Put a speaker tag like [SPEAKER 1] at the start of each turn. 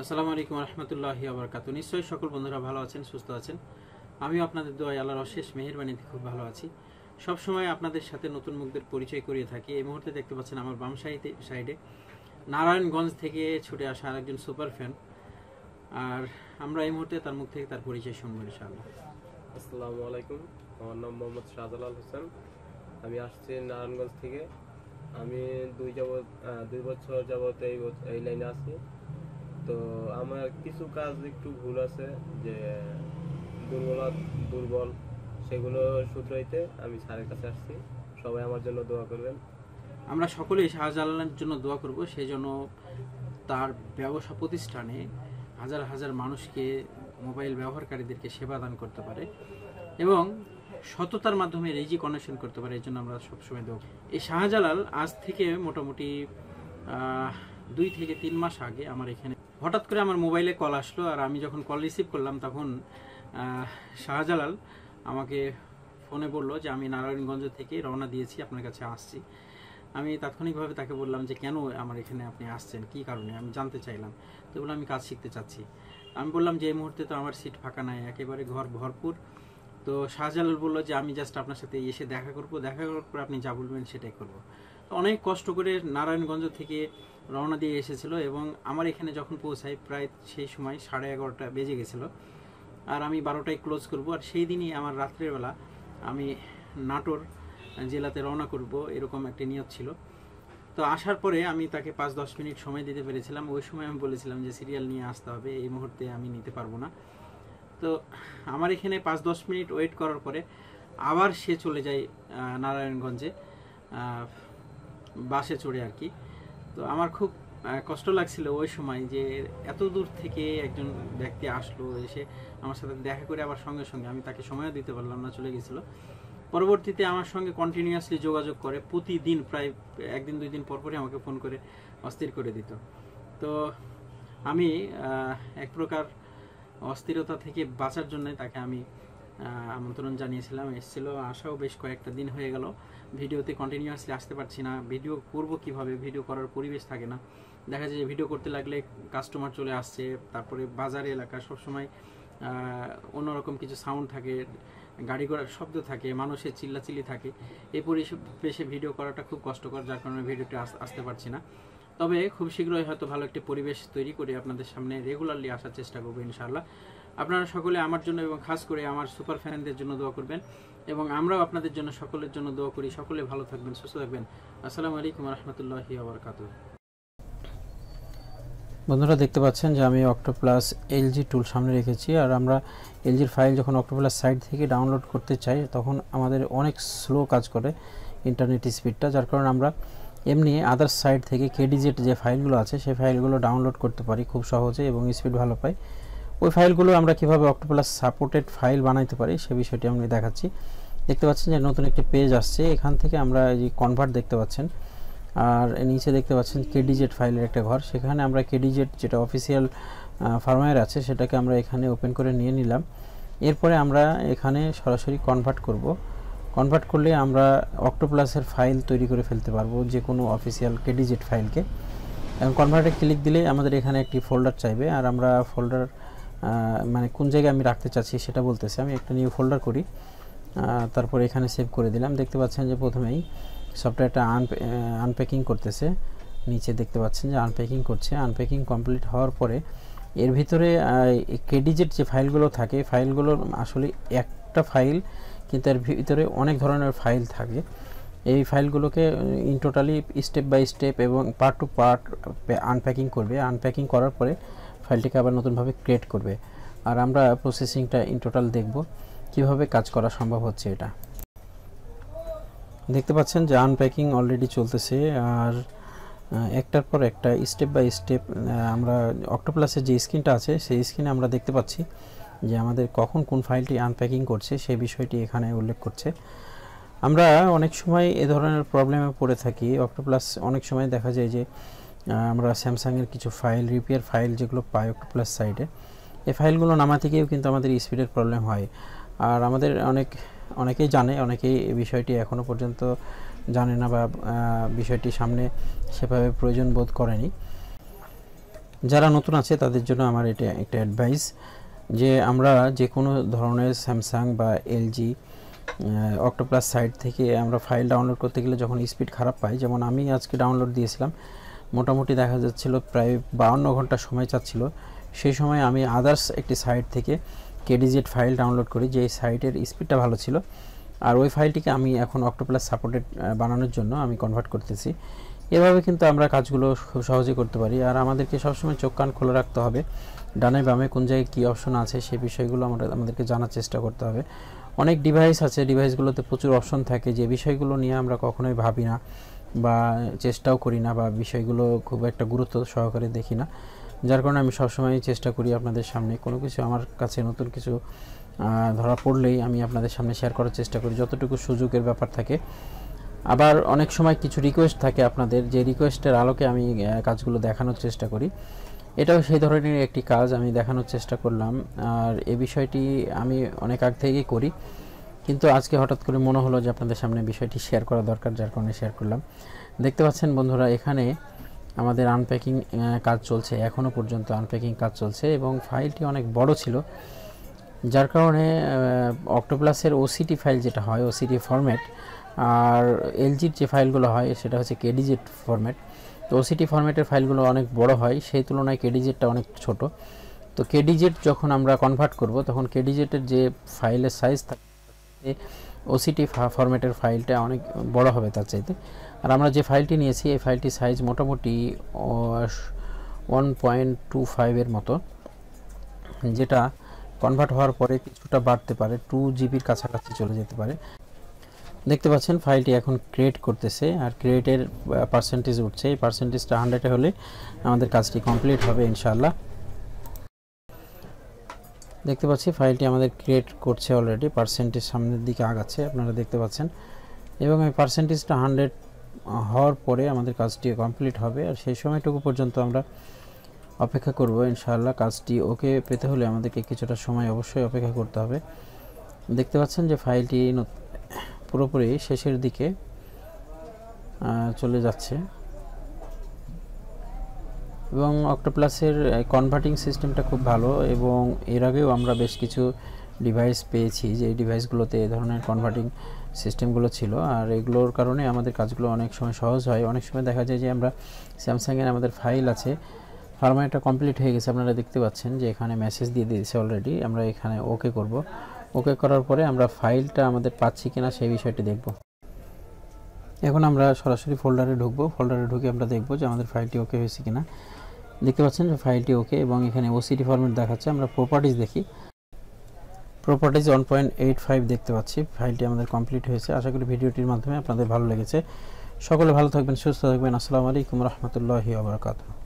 [SPEAKER 1] আসসালামু আলাইকুম রহমতুল্লাহি আবরকাত নিশ্চয়ই সকল বন্ধুরা ভালো আছেন সুস্থ আছেন আমি আপনাদের দোয়াই আল্লাহর অশেষ মেহরবানিতে খুব ভালো আছি সব সময় আপনাদের সাথে নতুন মুখদের পরিচয় করিয়ে থাকি এই মুহূর্তে দেখতে পাচ্ছেন আমার বাম সাইতে সাইডে নারায়ণগঞ্জ থেকে ছুটে আসা আরেকজন সুপার ফ্যান আর আমরা এই মুহূর্তে তার মুখ থেকে তার পরিচয় শুনবো ইনশাআল্লাহ আসসালামু আলাইকুম আমার নাম মোহাম্মদ শাহজালাল হোসেন আমি আসছি নারায়ণগঞ্জ থেকে আমি দুই যাবৎ দুই বছর যাবৎ এই এই লাইনে আছি তো আমার কিছু কাজ একটু ভুল আছে যে দুর্বল দুর্বল সেগুলো শুধরাইতে আমি স্যারের কাছে আসছি সবাই আমার জন্য দোয়া করবেন আমরা সকলেই শাহজালালের জন্য দোয়া করব সেই জন্য তার ব্যবসা প্রতিষ্ঠানে হাজার হাজার মানুষকে মোবাইল ব্যবহারকারীদেরকে সেবা দান করতে পারে এবং সততার মাধ্যমে রেজি কনেকশন করতে পারে এই জন্য আমরা সবসময় দেব এই শাহজালাল আজ থেকে মোটামুটি দুই থেকে তিন মাস আগে আমার এখানে হঠাৎ করে আমার মোবাইলে কল আসলো আর আমি যখন কল রিসিভ করলাম তখন শাহজালাল আমাকে ফোনে বললো যে আমি নারায়ণগঞ্জ থেকে রওনা দিয়েছি আপনার কাছে আসছি আমি তাৎক্ষণিকভাবে তাকে বললাম যে কেন আমার এখানে আপনি আসছেন কি কারণে আমি জানতে চাইলাম তো বললাম আমি কাজ শিখতে চাচ্ছি আমি বললাম যে এই মুহূর্তে তো আমার সিট ফাঁকা নাই একেবারে ঘর ভরপুর তো শাহজালাল বললো যে আমি জাস্ট আপনার সাথে এসে দেখা করবো দেখা করার পর আপনি যা বলবেন সেটাই করবো অনেক কষ্ট করে নারায়ণগঞ্জ থেকে রওনা দিয়ে এসেছিল এবং আমার এখানে যখন পৌঁছাই প্রায় সেই সময় সাড়ে এগারোটা বেজে গেছিলো আর আমি বারোটায় ক্লোজ করব আর সেই দিনই আমার রাত্রেবেলা আমি নাটোর জেলাতে রওনা করব এরকম একটি নিয়ত ছিল তো আসার পরে আমি তাকে পাঁচ দশ মিনিট সময় দিতে পেরেছিলাম ওই সময় আমি বলেছিলাম যে সিরিয়াল নিয়ে আসতে হবে এই মুহূর্তে আমি নিতে পারবো না তো আমার এখানে পাঁচ দশ মিনিট ওয়েট করার পরে আবার সে চলে যায় নারায়ণগঞ্জে বাসে চড়ে আর কি তো আমার খুব কষ্ট লাগছিল ওই সময় যে এত দূর থেকে একজন ব্যক্তি আসলো এসে আমার সাথে দেখা করে আবার সঙ্গে সঙ্গে আমি তাকে সময়ও দিতে পারলাম না চলে গেছিলো পরবর্তীতে আমার সঙ্গে কন্টিনিউয়াসলি যোগাযোগ করে প্রতিদিন প্রায় একদিন দুই দিন পরপরই আমাকে ফোন করে অস্থির করে দিত তো আমি এক প্রকার অস্থিরতা থেকে বাঁচার জন্য তাকে আমি আমন্ত্রণ জানিয়েছিলাম এসেছিল আসাও বেশ কয়েকটা দিন হয়ে গেল ভিডিওতে কন্টিনিউয়াসলি আসতে পারছি না ভিডিও করব কিভাবে ভিডিও করার পরিবেশ থাকে না দেখা যায় যে ভিডিও করতে লাগলে কাস্টমার চলে আসছে তারপরে বাজার এলাকা সবসময় অন্যরকম কিছু সাউন্ড থাকে গাড়ি ঘোড়ার শব্দ থাকে মানুষের চিল্লাচিল্লি থাকে এই পরিবেশে ভিডিও করাটা খুব কষ্টকর যার কারণে ভিডিওটি আসতে পারছি না তবে খুব শীঘ্রই হয়তো ভালো একটি পরিবেশ তৈরি করে আপনাদের সামনে রেগুলারলি আসার চেষ্টা করবো ইনশাআল্লাহ আপনারা সকলে আমার জন্য এবং খাস করে আমার সুপার ফ্যানদের জন্য দোয়া করবেন এবং আমরাও আপনাদের জন্য সকলের জন্য দোয়া করি সকলে ভালো থাকবেন সুস্থ থাকবেন আসসালামু আলাইকুম রহমতুল্লাহি আবরকাত বন্ধুরা দেখতে পাচ্ছেন যে আমি অক্টোপ্লাস এলজি টুল সামনে রেখেছি আর আমরা এলজির ফাইল যখন অক্টোপ্লাস সাইট থেকে ডাউনলোড করতে চাই তখন আমাদের অনেক স্লো কাজ করে ইন্টারনেট স্পিডটা যার কারণে আমরা এমনি আদার্স সাইট থেকে কেডিজেট যে ফাইলগুলো আছে সেই ফাইলগুলো ডাউনলোড করতে পারি খুব সহজে এবং স্পিড ভালো পাই ওই ফাইলগুলো আমরা কিভাবে অক্টোপ্লাস সাপোর্টেড ফাইল বানাইতে পারি সে বিষয়টি আমি দেখাচ্ছি দেখতে পাচ্ছেন যে নতুন একটি পেজ আসছে এখান থেকে আমরা এই কনভার্ট দেখতে পাচ্ছেন আর নিচে দেখতে পাচ্ছেন কেডিজেট ফাইলের একটা ঘর সেখানে আমরা কেডিজেট যেটা অফিসিয়াল ফার্মওয়্যার আছে সেটাকে আমরা এখানে ওপেন করে নিয়ে নিলাম এরপরে আমরা এখানে সরাসরি কনভার্ট করব কনভার্ট করলে আমরা অক্টোপ্লাসের ফাইল তৈরি করে ফেলতে পারবো যে কোনো অফিসিয়াল কেডিজেট ফাইলকে এবং কনভার্টে ক্লিক দিলে আমাদের এখানে একটি ফোল্ডার চাইবে আর আমরা ফোল্ডার মানে কোন জায়গায় আমি রাখতে চাচ্ছি সেটা বলতেছি আমি একটা নিউ ফোল্ডার করি তারপর এখানে সেভ করে দিলাম দেখতে পাচ্ছেন যে প্রথমেই সফটওয়্যারটা আনপ্যাকিং করতেছে নিচে দেখতে পাচ্ছেন যে আনপ্যাকিং করছে আনপ্যাকিং কমপ্লিট হওয়ার পরে এর ভিতরে কেডিজেট যে ফাইলগুলো থাকে ফাইলগুলোর আসলে একটা ফাইল কিন্তু এর ভিতরে অনেক ধরনের ফাইল থাকে এই ফাইলগুলোকে in totally step by step এবং পার্ট টু পার্ট আনপ্যাকিং করবে আনপ্যাকিং করার পরে ফাইলটিকে আবার নতুনভাবে ক্রিয়েট করবে আর আমরা প্রসেসিংটা ইন টোটাল দেখব কিভাবে কাজ করা সম্ভব হচ্ছে এটা দেখতে পাচ্ছেন যে আনপ্যাকিং অলরেডি চলতেছে আর একটার পর একটা স্টেপ বাই স্টেপ আমরা অক্টোপ্লাসের যে স্ক্রিনটা আছে সেই স্ক্রিনে আমরা দেখতে পাচ্ছি যে আমাদের কখন কোন ফাইলটি আনপ্যাকিং করছে সেই বিষয়টি এখানে উল্লেখ করছে আমরা অনেক সময় এ ধরনের প্রবলেমে পড়ে থাকি অক্টোপ্লাস অনেক সময় দেখা যায় যে আমরা স্যামসাংয়ের কিছু ফাইল রিপেয়ার ফাইল যেগুলো পাই প্লাস সাইডে এই ফাইলগুলো নামাতে গিয়েও কিন্তু আমাদের স্পিডের প্রবলেম হয় আর আমাদের অনেক অনেকেই জানে অনেকেই এই বিষয়টি এখনও পর্যন্ত জানে না বা বিষয়টি সামনে সেভাবে প্রয়োজন বোধ করেনি যারা নতুন আছে তাদের জন্য আমার এটা একটা অ্যাডভাইস যে আমরা যে কোনো ধরনের স্যামসাং বা এলজি অক্টোপ্লাস সাইট থেকে আমরা ফাইল ডাউনলোড করতে গেলে যখন স্পিড খারাপ পাই যেমন আমি আজকে ডাউনলোড দিয়েছিলাম মোটামুটি দেখা যাচ্ছিল প্রায় বাউন্ন ঘন্টা সময় চাচ্ছিল সেই সময় আমি আদার্স একটি সাইট থেকে কেডিজেড ফাইল ডাউনলোড করি যে সাইটের স্পিডটা ভালো ছিল আর ওই ফাইলটিকে আমি এখন অক্টোপ্লাস সাপোর্টেড বানানোর জন্য আমি কনভার্ট করতেছি এভাবে কিন্তু আমরা কাজগুলো খুব সহজে করতে পারি আর আমাদেরকে সবসময় চোখ কান খোলা রাখতে হবে ডানে বামে কোন জায়গায় কী অপশন আছে সেই বিষয়গুলো আমরা আমাদেরকে জানার চেষ্টা করতে হবে অনেক ডিভাইস আছে ডিভাইসগুলোতে প্রচুর অপশন থাকে যে বিষয়গুলো নিয়ে আমরা কখনোই ভাবি না বা চেষ্টাও করি না বা বিষয়গুলো খুব একটা গুরুত্ব সহকারে দেখি না যার কারণে আমি সবসময় চেষ্টা করি আপনাদের সামনে কোনো কিছু আমার কাছে নতুন কিছু ধরা পড়লেই আমি আপনাদের সামনে শেয়ার করার চেষ্টা করি যতটুকু সুযোগের ব্যাপার থাকে আবার অনেক সময় কিছু রিকোয়েস্ট থাকে আপনাদের যে রিকোয়েস্টের আলোকে আমি কাজগুলো দেখানোর চেষ্টা করি এটাও সেই ধরনের একটি কাজ আমি দেখানোর চেষ্টা করলাম আর এ বিষয়টি আমি অনেক আগ থেকেই করি কিন্তু আজকে হঠাৎ করে মনে হলো যে আপনাদের সামনে বিষয়টি শেয়ার করা দরকার যার কারণে শেয়ার করলাম দেখতে পাচ্ছেন বন্ধুরা এখানে আমাদের আনপ্যাকিং কাজ চলছে এখনও পর্যন্ত আনপ্যাকিং কাজ চলছে এবং ফাইলটি অনেক বড় ছিল যার কারণে অক্টোপ্লাসের ওসিটি ফাইল যেটা হয় ওসিটি ফরম্যাট আর এলজির যে ফাইলগুলো হয় সেটা হচ্ছে কেডিজেট ফরম্যাট তো ওসিটি ফরম্যাটের ফাইলগুলো অনেক বড় হয় সেই তুলনায় কেডিজেটটা অনেক ছোট তো কেডিজেট যখন আমরা কনভার্ট করব তখন কেডিজেটের যে ফাইলের সাইজ থাকে ওসিটি ফরম্যাটের ফাইলটা অনেক বড় হবে তার চাইতে আর আমরা যে ফাইলটি নিয়েছি এই ফাইলটি সাইজ মোটামুটি ওয়ান পয়েন্ট টু ফাইভের মতো যেটা কনভার্ট হওয়ার পরে কিছুটা বাড়তে পারে টু জিবির কাছাকাছি চলে যেতে পারে দেখতে পাচ্ছেন ফাইলটি এখন ক্রিয়েট করতেছে আর ক্রিয়েটের পার্সেন্টেজ উঠছে এই পার্সেন্টেজটা হান্ড্রেডে হলে আমাদের কাজটি কমপ্লিট হবে ইনশাআল্লাহ দেখতে পাচ্ছি ফাইলটি আমাদের ক্রিয়েট করছে অলরেডি পার্সেন্টেজ সামনের দিকে আগাচ্ছে আপনারা দেখতে পাচ্ছেন এবং এই পার্সেন্টেজটা হান্ড্রেড হওয়ার পরে আমাদের কাজটি কমপ্লিট হবে আর সেই সময়টুকু পর্যন্ত আমরা অপেক্ষা করব ইনশাআল্লাহ কাজটি ওকে পেতে হলে আমাদেরকে কিছুটা সময় অবশ্যই অপেক্ষা করতে হবে দেখতে পাচ্ছেন যে ফাইলটি পুরোপুরি শেষের দিকে চলে যাচ্ছে এবং অক্টোপ্লাসের কনভার্টিং সিস্টেমটা খুব ভালো এবং এর আগেও আমরা বেশ কিছু ডিভাইস পেয়েছি যে ডিভাইসগুলোতে এ ধরনের কনভার্টিং সিস্টেমগুলো ছিল আর এগুলোর কারণে আমাদের কাজগুলো অনেক সময় সহজ হয় অনেক সময় দেখা যায় যে আমরা স্যামসাংয়ের আমাদের ফাইল আছে ফার্মারটা কমপ্লিট হয়ে গেছে আপনারা দেখতে পাচ্ছেন যে এখানে মেসেজ দিয়ে দিয়েছে অলরেডি আমরা এখানে ওকে করব ওকে করার পরে আমরা ফাইলটা আমাদের পাচ্ছি কিনা সেই বিষয়টি দেখব এখন আমরা সরাসরি ফোল্ডারে ঢুকবো ফোল্ডারে ঢুকে আমরা দেখব যে আমাদের ফাইলটি ওকে হয়েছে কিনা দেখতে পাচ্ছেন ফাইলটি ওকে এবং এখানে ওসিটি ফরম্যাট দেখাচ্ছে আমরা প্রপার্টিজ দেখি properties one point eight five দেখতে পাচ্ছি ফাইলটি আমাদের কমপ্লিট হয়েছে আশা করি ভিডিওটির মাধ্যমে আপনাদের ভালো লেগেছে সকলে ভালো থাকবেন সুস্থ থাকবেন আসসালামু আলাইকুম রহমতুল্লাহি আবরকাতু